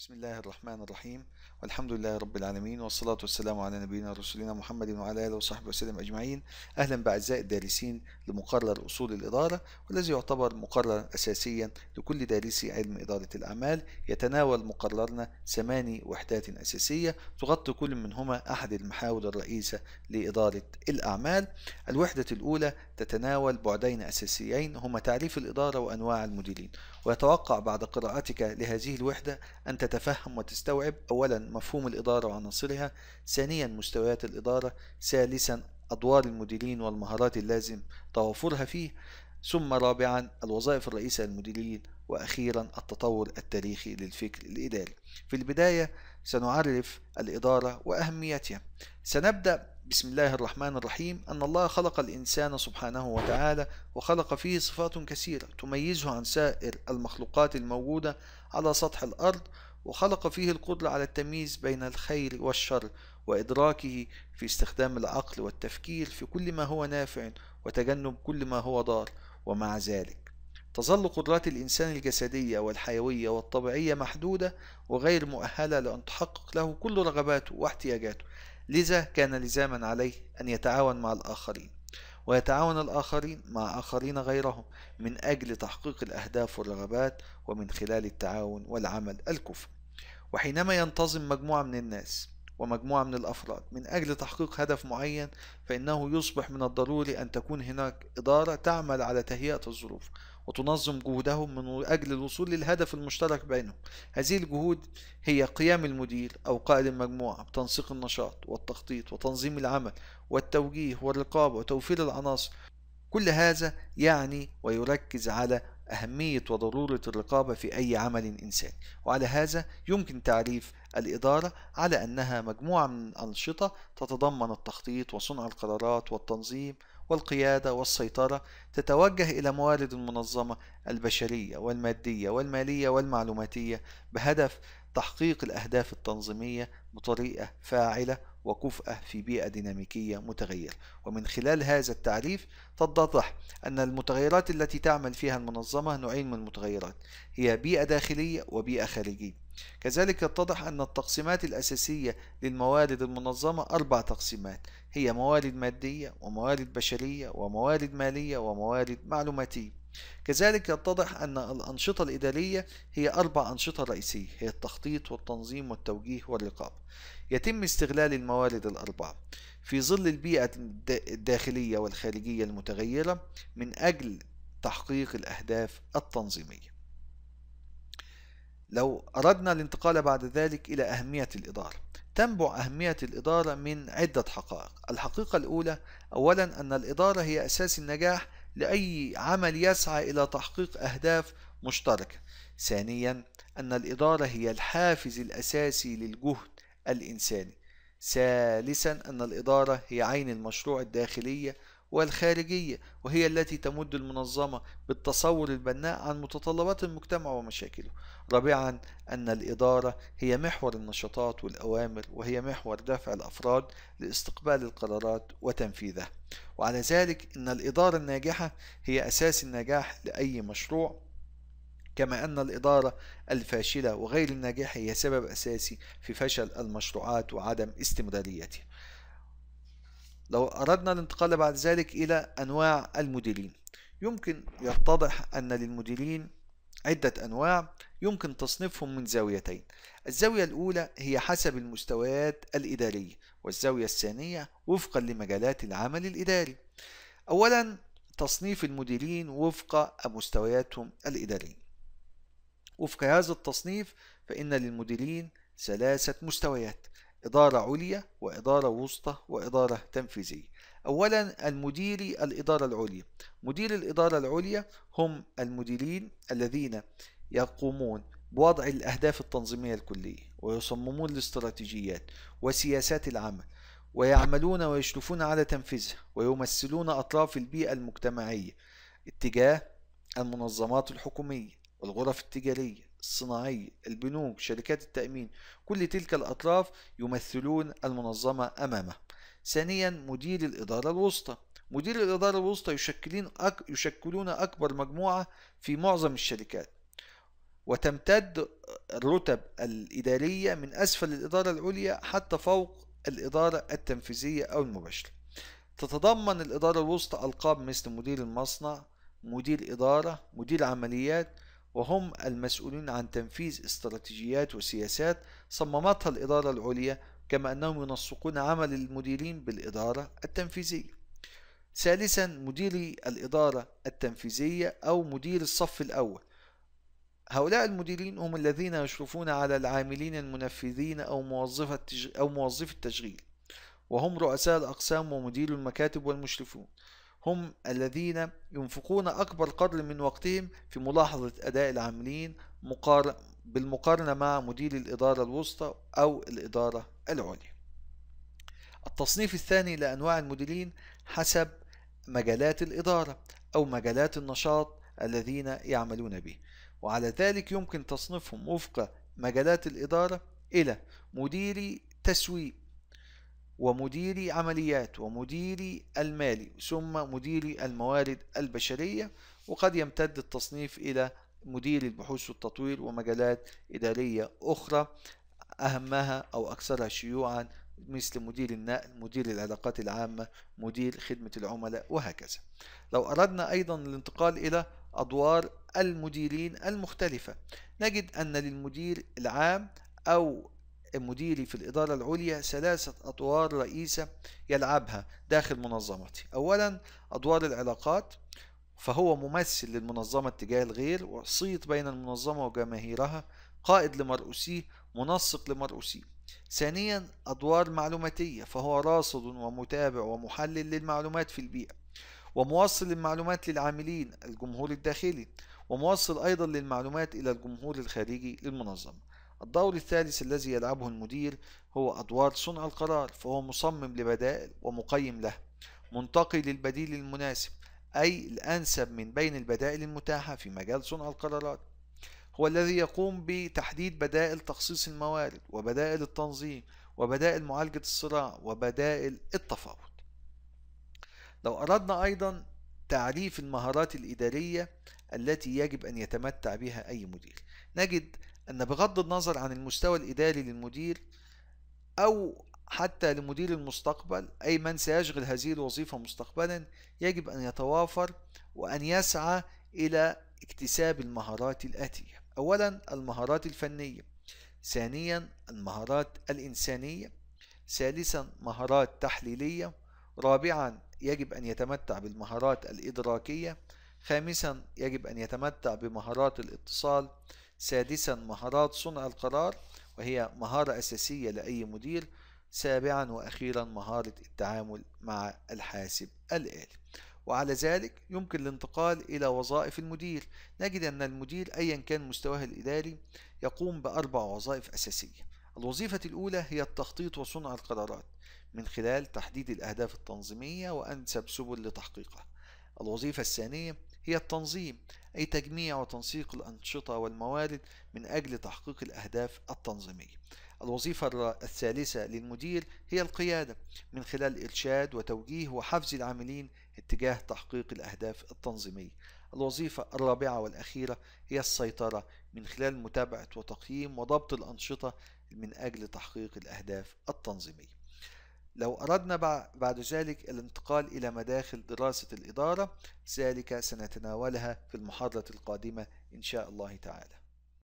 بسم الله الرحمن الرحيم والحمد لله رب العالمين والصلاة والسلام على نبينا رسولنا محمد وعلى آله وصحبه وسلم أجمعين أهلا بأعزائي الدارسين لمقرر أصول الإدارة والذي يعتبر مقررا أساسيا لكل دارسي علم إدارة الأعمال يتناول مقررنا ثماني وحدات أساسية تغطي كل منهما أحد المحاور الرئيسة لإدارة الأعمال الوحدة الأولى تتناول بعدين أساسيين هما تعريف الإدارة وأنواع المديرين ويتوقع بعد قراءتك لهذه الوحدة أن تتفهم وتستوعب أولا مفهوم الإدارة وعناصرها ثانيا مستويات الإدارة ثالثا أدوار المديرين والمهارات اللازم توافرها فيه ثم رابعا الوظائف الرئيسة للمديرين وأخيرا التطور التاريخي للفكر الإداري في البداية سنعرف الإدارة وأهميتها سنبدأ بسم الله الرحمن الرحيم أن الله خلق الإنسان سبحانه وتعالى وخلق فيه صفات كثيرة تميزه عن سائر المخلوقات الموجودة على سطح الأرض وخلق فيه القدرة على التمييز بين الخير والشر وإدراكه في استخدام العقل والتفكير في كل ما هو نافع وتجنب كل ما هو ضار ومع ذلك تظل قدرات الإنسان الجسدية والحيوية والطبيعية محدودة وغير مؤهلة لأن تحقق له كل رغباته واحتياجاته لذا كان لزاما عليه أن يتعاون مع الآخرين ويتعاون الآخرين مع آخرين غيرهم من أجل تحقيق الأهداف والرغبات ومن خلال التعاون والعمل الكفء وحينما ينتظم مجموعة من الناس ومجموعة من الأفراد من أجل تحقيق هدف معين فإنه يصبح من الضروري أن تكون هناك إدارة تعمل على تهيئة الظروف وتنظم جهودهم من أجل الوصول للهدف المشترك بينهم هذه الجهود هي قيام المدير أو قائد المجموعة بتنسيق النشاط والتخطيط وتنظيم العمل والتوجيه والرقابة وتوفير العناصر كل هذا يعني ويركز على أهمية وضرورة الرقابة في أي عمل إنساني وعلى هذا يمكن تعريف الإدارة على أنها مجموعة من الأنشطة تتضمن التخطيط وصنع القرارات والتنظيم والقيادة والسيطرة تتوجه إلى موارد المنظمة البشرية والمادية والمالية والمعلوماتية بهدف تحقيق الأهداف التنظيمية بطريقة فاعلة وكفءة في بيئة ديناميكية متغيرة ومن خلال هذا التعريف تتضح أن المتغيرات التي تعمل فيها المنظمة نوعين من المتغيرات هي بيئة داخلية وبيئة خارجية كذلك يتضح أن التقسيمات الأساسية للموارد المنظمة أربع تقسيمات هي موارد مادية وموارد بشرية وموارد مالية وموارد معلوماتية كذلك يتضح أن الأنشطة الإدارية هي أربع أنشطة رئيسية هي التخطيط والتنظيم والتوجيه والرقابة يتم استغلال الموارد الأربعة في ظل البيئة الداخلية والخارجية المتغيرة من أجل تحقيق الأهداف التنظيمية لو أردنا الانتقال بعد ذلك إلى أهمية الإدارة تنبع أهمية الإدارة من عدة حقائق الحقيقة الأولى أولا أن الإدارة هي أساس النجاح لأي عمل يسعى إلى تحقيق أهداف مشتركة ثانيا أن الإدارة هي الحافز الأساسي للجهد الإنساني ثالثا أن الإدارة هي عين المشروع الداخلية والخارجية وهي التي تمد المنظمة بالتصور البناء عن متطلبات المجتمع ومشاكله رابعا أن الإدارة هي محور النشاطات والأوامر وهي محور دفع الأفراد لاستقبال القرارات وتنفيذها وعلى ذلك أن الإدارة الناجحة هي أساس النجاح لأي مشروع كما أن الإدارة الفاشلة وغير الناجحة هي سبب أساسي في فشل المشروعات وعدم استمراريتها لو أردنا الانتقال بعد ذلك إلى أنواع الموديلين يمكن يتضح أن للموديلين عدة أنواع يمكن تصنيفهم من زاويتين الزاوية الأولى هي حسب المستويات الإدارية والزاوية الثانية وفقا لمجالات العمل الإداري أولا تصنيف المديرين وفق مستوياتهم الإدارية وفق هذا التصنيف فإن للمديرين ثلاثة مستويات إدارة عليا وإدارة وسطى وإدارة تنفيذية أولا المديري الإدارة العليا مدير الإدارة العليا هم المديرين الذين يقومون بوضع الأهداف التنظيمية الكلية ويصممون الاستراتيجيات وسياسات العمل ويعملون ويشرفون على تنفيذها ويمثلون أطراف البيئة المجتمعية اتجاه المنظمات الحكومية والغرف التجارية الصناعية البنوك شركات التأمين كل تلك الأطراف يمثلون المنظمة أمامه ثانيا مدير الإدارة الوسطى مدير الإدارة الوسطى يشكلين أك... يشكلون أكبر مجموعة في معظم الشركات وتمتد الرتب الإدارية من أسفل الإدارة العليا حتى فوق الإدارة التنفيذية أو المباشرة تتضمن الإدارة الوسطى ألقاب مثل مدير المصنع مدير إدارة مدير عمليات وهم المسؤولون عن تنفيذ استراتيجيات وسياسات صممتها الإدارة العليا كما أنهم ينسقون عمل المديرين بالإدارة التنفيذية ثالثا مديري الإدارة التنفيذية أو مدير الصف الأول هؤلاء المديرين هم الذين يشرفون على العاملين المنفذين أو موظف التشغيل, أو موظف التشغيل وهم رؤساء الأقسام ومدير المكاتب والمشرفون هم الذين ينفقون أكبر قدر من وقتهم في ملاحظة أداء العاملين بالمقارنة مع مدير الإدارة الوسطى أو الإدارة العليا التصنيف الثاني لأنواع المديرين حسب مجالات الإدارة أو مجالات النشاط الذين يعملون به وعلى ذلك يمكن تصنيفهم وفق مجالات الإدارة إلى مديري تسويق ومديري عمليات ومديري المالي ثم مديري الموارد البشرية وقد يمتد التصنيف إلى مدير البحوث والتطوير ومجالات إدارية أخرى أهمها أو أكثرها شيوعا مثل مدير النقل مدير العلاقات العامة مدير خدمة العملاء وهكذا لو أردنا أيضا الانتقال إلى أدوار المديرين المختلفة نجد أن للمدير العام أو مديري في الإدارة العليا ثلاثة أدوار رئيسة يلعبها داخل منظمتي أولا أدوار العلاقات فهو ممثل للمنظمة تجاه الغير وسيط بين المنظمة وجماهيرها قائد لمرؤوسيه منسق لمرؤوسيه ثانيا أدوار معلوماتية فهو راصد ومتابع ومحلل للمعلومات في البيئة وموصل المعلومات للعاملين الجمهور الداخلي وموصل أيضا للمعلومات إلى الجمهور الخارجي للمنظمة الدور الثالث الذي يلعبه المدير هو أدوار صنع القرار فهو مصمم لبدائل ومقيم له منتقي للبديل المناسب أي الأنسب من بين البدائل المتاحة في مجال صنع القرارات هو الذي يقوم بتحديد بدائل تخصيص الموارد وبدائل التنظيم وبدائل معالجة الصراع وبدائل التفاوض لو أردنا أيضا تعريف المهارات الإدارية التي يجب أن يتمتع بها أي مدير نجد أن بغض النظر عن المستوى الإداري للمدير أو حتى لمدير المستقبل أي من سيشغل هذه الوظيفة مستقبلا يجب أن يتوافر وأن يسعى إلى اكتساب المهارات الآتية أولا المهارات الفنية ثانيا المهارات الإنسانية ثالثا مهارات تحليلية رابعا يجب أن يتمتع بالمهارات الإدراكية خامسا يجب أن يتمتع بمهارات الاتصال سادسا مهارات صنع القرار وهي مهارة أساسية لأي مدير سابعا وأخيرا مهارة التعامل مع الحاسب الآلي وعلى ذلك يمكن الانتقال إلى وظائف المدير نجد أن المدير أيا كان مستواه الإداري يقوم بأربع وظائف أساسية الوظيفة الأولى هي التخطيط وصنع القرارات من خلال تحديد الأهداف التنظيمية وأنسب سبل لتحقيقها الوظيفة الثانية هي التنظيم أي تجميع وتنسيق الأنشطة والموارد من أجل تحقيق الأهداف التنظيمية. الوظيفة الثالثة للمدير هي القيادة من خلال إرشاد وتوجيه وحفز العاملين اتجاه تحقيق الأهداف التنظيمية. الوظيفة الرابعة والأخيرة هي السيطرة من خلال متابعة وتقييم وضبط الأنشطة من أجل تحقيق الأهداف التنظيمية. لو أردنا بعد ذلك الانتقال إلى مداخل دراسة الإدارة ذلك سنتناولها في المحاضرة القادمة إن شاء الله تعالى